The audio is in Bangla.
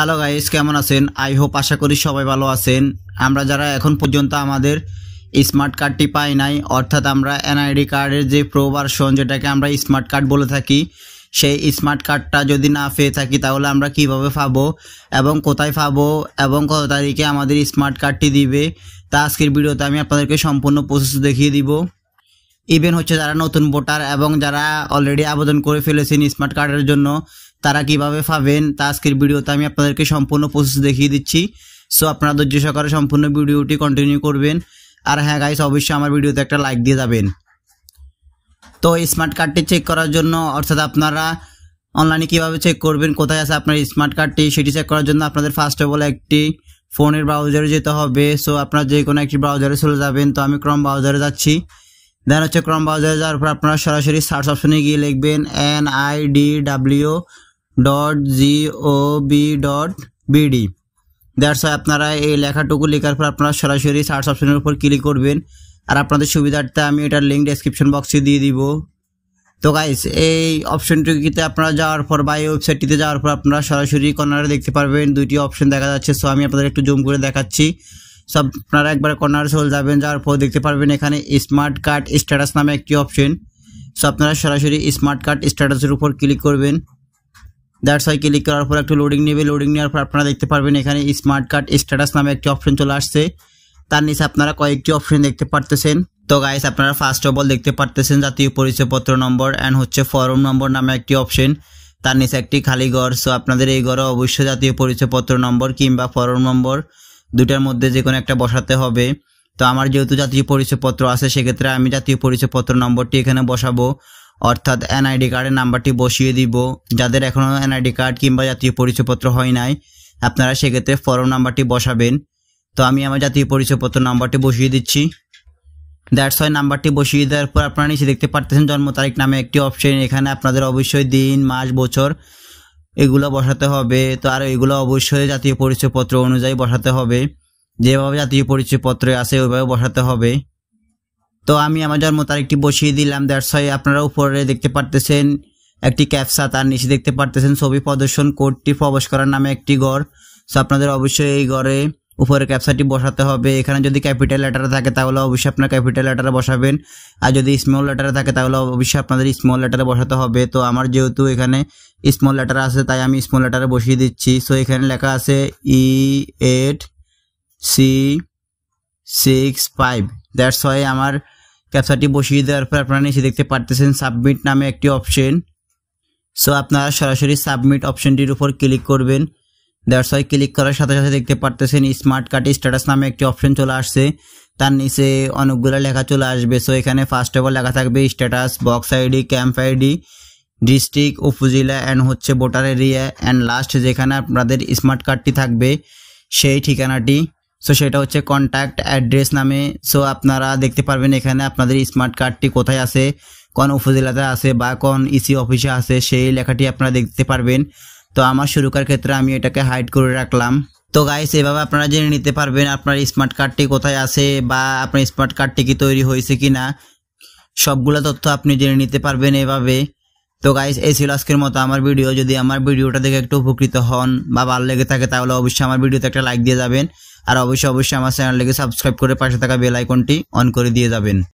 হ্যালো গাইস কেমন আছেন আই হোপ আশা করি সবাই ভালো আছেন আমরা যারা এখন পর্যন্ত আমাদের স্মার্ট কার্ডটি পাই নাই অর্থাৎ আমরা এনআইডি কার্ডের যে প্রো ভার্সন যেটাকে আমরা স্মার্ট কার্ড বলে থাকি সেই স্মার্ট কার্ডটা যদি না পেয়ে থাকি তাহলে আমরা কিভাবে পাবো এবং কোথায় পাবো এবং কত তারিখে আমাদের স্মার্ট কার্ডটি দিবে তা আজকের ভিডিওতে আমি আপনাদেরকে সম্পূর্ণ প্রসেস দেখিয়ে দিব ইভেন হচ্ছে যারা নতুন ভোটার এবং যারা অলরেডি আবেদন করে ফেলেছেন স্মার্ট কার্ডের জন্য তারা কিভাবে পাবেন তা আজকের ভিডিওতে আমি আপনাদেরকে সম্পূর্ণ প্রসেস দেখিয়ে দিচ্ছি সো আপনারা ধৈর্য সহকারে সম্পূর্ণ ভিডিওটি কন্টিনিউ করবেন আর হ্যাঁ গাইস অবশ্যই আমার ভিডিওতে একটা লাইক দিয়ে যাবেন তো স্মার্ট কার্ডটি চেক করার জন্য অর্থাৎ আপনারা অনলাইনে কিভাবে চেক করবেন কোথায় আছে আপনার স্মার্ট কার্ডটি সেটি চেক করার জন্য আপনাদের ফার্স্ট অফ অল একটি ফোনের ব্রাউজারে যেতে হবে সো আপনারা যে কোনো একটি ব্রাউজারে চলে যাবেন তো আমি ক্রম ব্রাউজারে যাচ্ছি দেন হচ্ছে ক্রম ব্রাউজারে যাওয়ার পর আপনারা সরাসরি সার্চ অপশনে গিয়ে লিখবেন N I D W dot G O V dot BD that's আপনারা এই লেখাটুকু লেখার পর আপনারা সরাসরি সার্চ অপশনের উপর ক্লিক করবেন আর আপনাদের সুবিধার্থে আমি এটার লিঙ্ক ডেসক্রিপশন বক্সে দিয়ে দিব তো গাইস এই অপশনটিতে আপনারা যাওয়ার পর বা এই ওয়েবসাইটটিতে যাওয়ার পর আপনারা সরাসরি কর্নারে দেখতে পারবেন দুইটি অপশন দেখা যাচ্ছে সো আমি আপনাদের একটু জুম করে দেখাচ্ছি সো আপনারা একবার কর্নারে চলে যাবেন যাওয়ার পর দেখতে পারবেন এখানে স্মার্ট কার্ড স্ট্যাটাস নামে একটি অপশন সো আপনারা সরাসরি স্মার্ট কার্ড স্ট্যাটাসের উপর ক্লিক করবেন দ্যাটস ওয়াই ক্লিক করার পর একটু লোডিং নেবে লোডিং নেওয়ার পর আপনারা দেখতে পারবেন এখানে স্মার্ট কার্ড স্ট্যাটাস নামে একটি অপশন চলে আসছে তার নিচে আপনারা কয়েকটি অপশন দেখতে পারতেছেন তো গাইস আপনারা ফার্স্ট অফ অল দেখতে পারতেছেন জাতীয় পরিচয়পত্র নম্বর অ্যান্ড হচ্ছে ফরম নম্বর নামে একটি অপশন তার নিচে একটি খালি ঘর সো আপনাদের এই ঘরে অবশ্যই জাতীয় পরিচয়পত্র নম্বর কিংবা ফরম নম্বর দুটার মধ্যে যে কোনো একটা বসাতে হবে তো আমার যেহেতু জাতীয় পরিচয়পত্র আছে সেক্ষেত্রে আমি জাতীয় পরিচয়পত্র নম্বরটি এখানে বসাবো অর্থাৎ এনআইডি কার্ডের নাম্বারটি বসিয়ে দিব যাদের এখনও এনআইডি কার্ড কিংবা জাতীয় পরিচয়পত্র হয় নাই আপনারা সেক্ষেত্রে ফর্ম নাম্বারটি বসাবেন তো আমি আমার জাতীয় পরিচয়পত্র নাম্বারটি বসিয়ে দিচ্ছি দ্যাটস হয় নাম্বারটি বসিয়ে দেওয়ার পর আপনারা নিচে দেখতে পারতেছেন জন্ম তারিখ নামে একটি অপশন এখানে আপনাদের অবশ্যই দিন মাস বছর এগুলো বসাতে হবে তো আর এগুলো অবশ্যই জাতীয় পরিচয়পত্র অনুযায়ী বসাতে হবে যেভাবে জাতীয় পরিচয়পত্রে আছে ওইভাবে বসাতে হবে তো আমি আমার জন্ম তারিখটি বসিয়ে দিলাম দ্যাটস হয় আপনারা উপরে দেখতে পারতেছেন একটি ক্যাপসা তার নিচে দেখতে পারতেছেন ছবি প্রদর্শন কোডটি প্রবেশ করার নামে একটি গড় সো আপনাদের অবশ্যই এই গড়ে উপরে ক্যাপসাটি বসাতে হবে এখানে যদি ক্যাপিটাল লেটার থাকে তাহলে অবশ্যই আপনার ক্যাপিটাল লেটারে বসাবেন আর যদি স্মল লেটারে থাকে তাহলে অবশ্যই আপনাদের স্মল লেটারে বসাতে হবে তো আমার যেহেতু এখানে স্মল লেটার আছে তাই আমি স্মল লেটারে বসিয়ে দিচ্ছি সো এখানে লেখা আছে E eight C six five that's হয় আমার ক্যাপচারটি বসিয়ে দেওয়ার পর আপনারা নিচে দেখতে পারতেছেন সাবমিট নামে একটি অপশন সো আপনারা সরাসরি সাবমিট অপশনটির উপর ক্লিক করবেন দ্যাটস ওয়াই ক্লিক করার সাথে সাথে দেখতে পারতেছেন স্মার্ট কার্ডে স্ট্যাটাস নামে একটি অপশন চলে আসছে তার নিচে অনেকগুলো লেখা চলে আসবে সো এখানে ফার্স্ট অফ অল লেখা থাকবে status box ID camp ID district upazila and হচ্ছে ভোটার এরিয়া অ্যান্ড লাস্ট যেখানে আপনাদের স্মার্ট কার্ডটি থাকবে সেই ঠিকানাটি সো সেটা হচ্ছে কন্ট্যাক্ট অ্যাড্রেস নামে সো আপনারা দেখতে পারবেন এখানে আপনাদের স্মার্ট কার্ডটি কোথায় আছে কোন উপজেলাতে আছে বা কোন ইসি e অফিসে আছে সেই লেখাটি আপনারা দেখতে পারবেন তো আমার শুরুকার ক্ষেত্রে আমি এটাকে হাইড করে রাখলাম তো গাইস এভাবে আপনারা জেনে নিতে পারবেন আপনার স্মার্ট কার্ডটি কোথায় আছে বা আপনার স্মার্ট কার্ডটি কি তৈরি হয়েছে কি না সবগুলো তথ্য আপনি জেনে নিতে পারবেন এভাবে তো গাইস এই ছিল আজকের মতো আমার ভিডিও যদি আমার ভিডিওটা দেখে একটু উপকৃত হন বা ভালো লেগে থাকে তাহলে অবশ্যই আমার ভিডিওতে একটা লাইক দিয়ে যাবেন আর অবশ্যই অবশ্যই আমার চ্যানেলটিকে সাবস্ক্রাইব করে পাশে থাকা বেল আইকনটি অন করে দিয়ে যাবেন